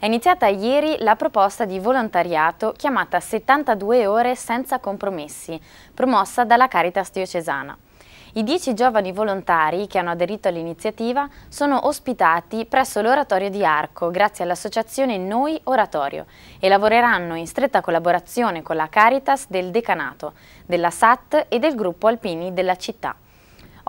È iniziata ieri la proposta di volontariato chiamata 72 ore senza compromessi, promossa dalla Caritas diocesana. I dieci giovani volontari che hanno aderito all'iniziativa sono ospitati presso l'Oratorio di Arco grazie all'associazione Noi Oratorio e lavoreranno in stretta collaborazione con la Caritas del Decanato, della SAT e del gruppo Alpini della città.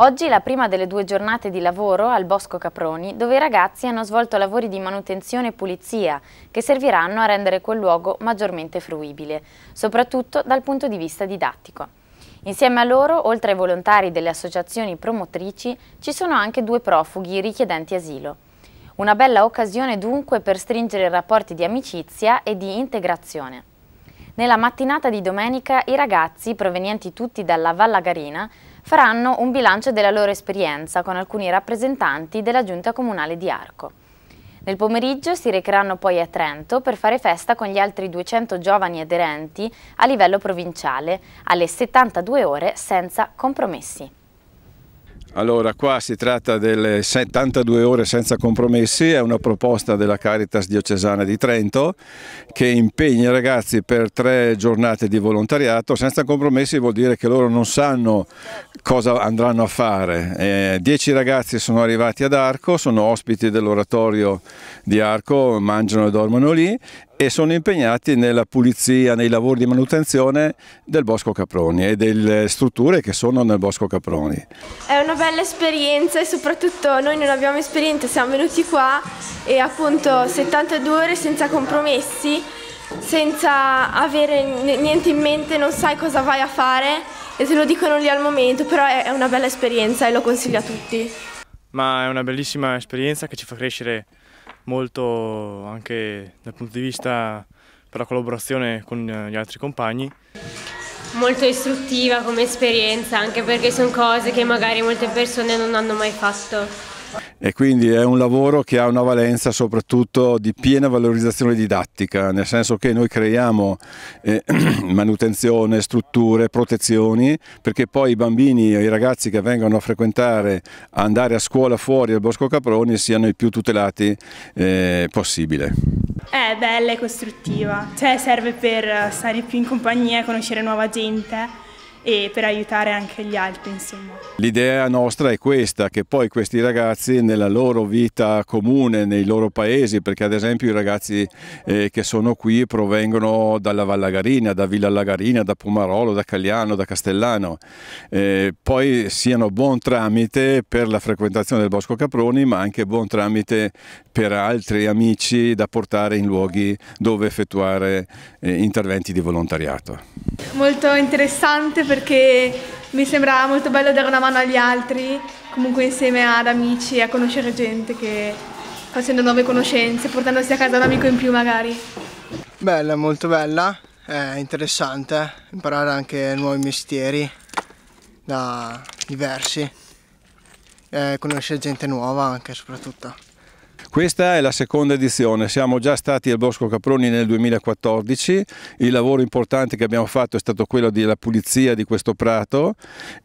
Oggi la prima delle due giornate di lavoro al Bosco Caproni, dove i ragazzi hanno svolto lavori di manutenzione e pulizia, che serviranno a rendere quel luogo maggiormente fruibile, soprattutto dal punto di vista didattico. Insieme a loro, oltre ai volontari delle associazioni promotrici, ci sono anche due profughi richiedenti asilo. Una bella occasione dunque per stringere rapporti di amicizia e di integrazione. Nella mattinata di domenica i ragazzi, provenienti tutti dalla Vallagarina, faranno un bilancio della loro esperienza con alcuni rappresentanti della Giunta Comunale di Arco. Nel pomeriggio si recheranno poi a Trento per fare festa con gli altri 200 giovani aderenti a livello provinciale alle 72 ore senza compromessi. Allora, qua si tratta delle 72 ore senza compromessi, è una proposta della Caritas diocesana di Trento che impegna i ragazzi per tre giornate di volontariato. Senza compromessi vuol dire che loro non sanno cosa andranno a fare. Eh, dieci ragazzi sono arrivati ad Arco, sono ospiti dell'oratorio di Arco, mangiano e dormono lì e sono impegnati nella pulizia, nei lavori di manutenzione del Bosco Caproni e delle strutture che sono nel Bosco Caproni. È una bella esperienza e soprattutto noi non abbiamo esperienza, siamo venuti qua e appunto 72 ore senza compromessi, senza avere niente in mente, non sai cosa vai a fare e te lo dicono lì al momento, però è una bella esperienza e lo consiglio a tutti. Ma è una bellissima esperienza che ci fa crescere molto anche dal punto di vista per la collaborazione con eh, gli altri compagni. Molto istruttiva come esperienza, anche perché sono cose che magari molte persone non hanno mai fatto. E quindi è un lavoro che ha una valenza soprattutto di piena valorizzazione didattica, nel senso che noi creiamo eh, manutenzione, strutture, protezioni, perché poi i bambini e i ragazzi che vengono a frequentare, andare a scuola fuori al Bosco Caproni siano i più tutelati eh, possibile. È bella e costruttiva, cioè serve per stare più in compagnia, conoscere nuova gente e per aiutare anche gli altri L'idea nostra è questa, che poi questi ragazzi nella loro vita comune, nei loro paesi, perché ad esempio i ragazzi eh, che sono qui provengono dalla Vallagarina, da Villa Lagarina, da Pomarolo, da Cagliano, da Castellano, eh, poi siano buon tramite per la frequentazione del Bosco Caproni ma anche buon tramite per altri amici da portare in luoghi dove effettuare eh, interventi di volontariato. Molto interessante perché mi sembra molto bello dare una mano agli altri, comunque insieme ad amici e a conoscere gente che facendo nuove conoscenze, portandosi a casa un amico in più magari. Bella, molto bella, è interessante imparare anche nuovi mestieri da diversi, eh, conoscere gente nuova anche soprattutto. Questa è la seconda edizione, siamo già stati al Bosco Caproni nel 2014, il lavoro importante che abbiamo fatto è stato quello della pulizia di questo prato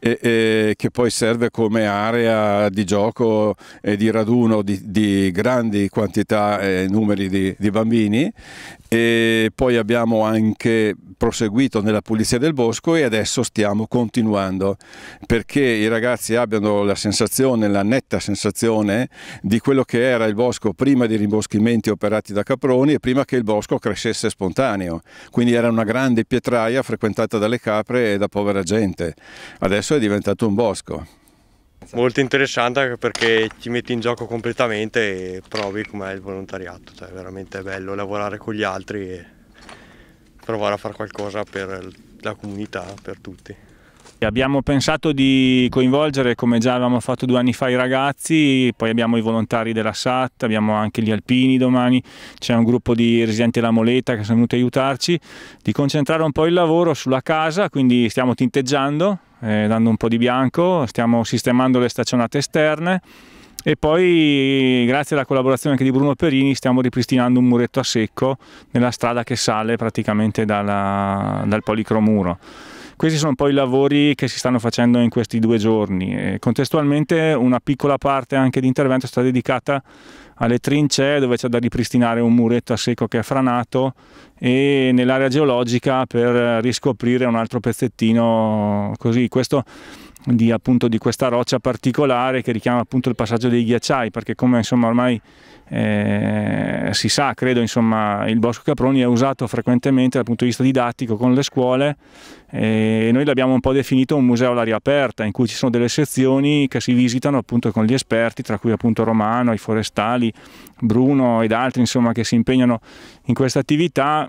e, e, che poi serve come area di gioco e di raduno di, di grandi quantità e numeri di, di bambini e poi abbiamo anche proseguito nella pulizia del bosco e adesso stiamo continuando perché i ragazzi abbiano la sensazione, la netta sensazione di quello che era il bosco bosco prima dei rimboschimenti operati da Caproni e prima che il bosco crescesse spontaneo, quindi era una grande pietraia frequentata dalle capre e da povera gente. Adesso è diventato un bosco. Molto interessante anche perché ti metti in gioco completamente e provi com'è il volontariato, cioè è veramente bello lavorare con gli altri e provare a fare qualcosa per la comunità, per tutti. Abbiamo pensato di coinvolgere, come già avevamo fatto due anni fa, i ragazzi, poi abbiamo i volontari della SAT, abbiamo anche gli alpini domani, c'è un gruppo di residenti della Moleta che sono venuti a aiutarci, di concentrare un po' il lavoro sulla casa, quindi stiamo tinteggiando, eh, dando un po' di bianco, stiamo sistemando le staccionate esterne e poi grazie alla collaborazione anche di Bruno Perini stiamo ripristinando un muretto a secco nella strada che sale praticamente dalla, dal policromuro. Questi sono poi i lavori che si stanno facendo in questi due giorni. contestualmente una piccola parte anche di intervento è stata dedicata alle trincee dove c'è da ripristinare un muretto a secco che è franato e nell'area geologica per riscoprire un altro pezzettino così. Questo di, appunto, di, questa roccia particolare che richiama appunto il passaggio dei ghiacciai, perché come insomma, ormai eh, si sa, credo, insomma, il bosco Caproni è usato frequentemente dal punto di vista didattico con le scuole eh, e noi l'abbiamo un po' definito un museo all'aria aperta, in cui ci sono delle sezioni che si visitano appunto con gli esperti, tra cui appunto Romano, i forestali, Bruno ed altri insomma, che si impegnano in questa attività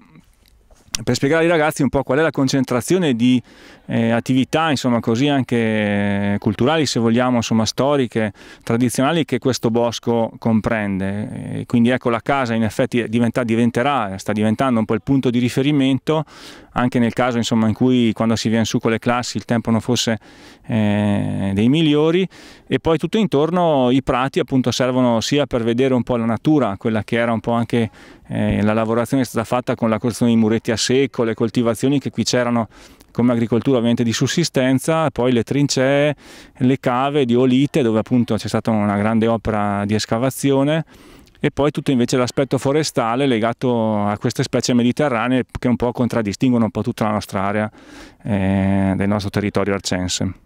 per spiegare ai ragazzi un po' qual è la concentrazione di eh, attività, insomma, così anche eh, culturali, se vogliamo, insomma, storiche, tradizionali che questo bosco comprende. E quindi ecco la casa in effetti diventa, diventerà, sta diventando un po' il punto di riferimento anche nel caso insomma, in cui quando si viene su con le classi il tempo non fosse eh, dei migliori e poi tutto intorno i prati appunto servono sia per vedere un po' la natura, quella che era un po' anche eh, la lavorazione è stata fatta con la costruzione di muretti a secco, le coltivazioni che qui c'erano come agricoltura ovviamente di sussistenza, poi le trincee, le cave di Olite dove appunto c'è stata una grande opera di escavazione e poi tutto invece l'aspetto forestale legato a queste specie mediterranee che un po' contraddistinguono un po' tutta la nostra area eh, del nostro territorio arcense.